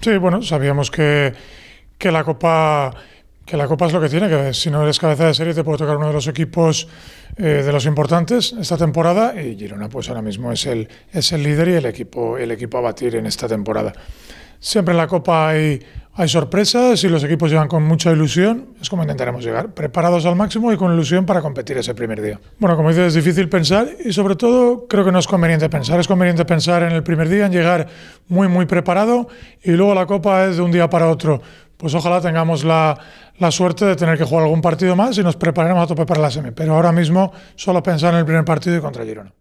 Sí, bueno, sabíamos que, la Copa que la Copa es lo que tiene, que si no eres cabeza de serie te puede tocar uno de los equipos eh, de los importantes esta temporada y Girona pues ahora mismo es el, es el líder y el equipo, el equipo a batir en esta temporada. Siempre en la Copa hay hay sorpresas y los equipos llegan con mucha ilusión, es como intentaremos llegar, preparados al máximo y con ilusión para competir ese primer día. Bueno, como dices, es difícil pensar y sobre todo creo que no es conveniente pensar, es conveniente pensar en el primer día, en llegar muy muy preparado y luego la copa es de un día para otro. Pues ojalá tengamos la, suerte de tener que jugar algún partido más y nos prepararemos a tope para la semi, pero ahora mismo solo pensar en el primer partido y contra Girona.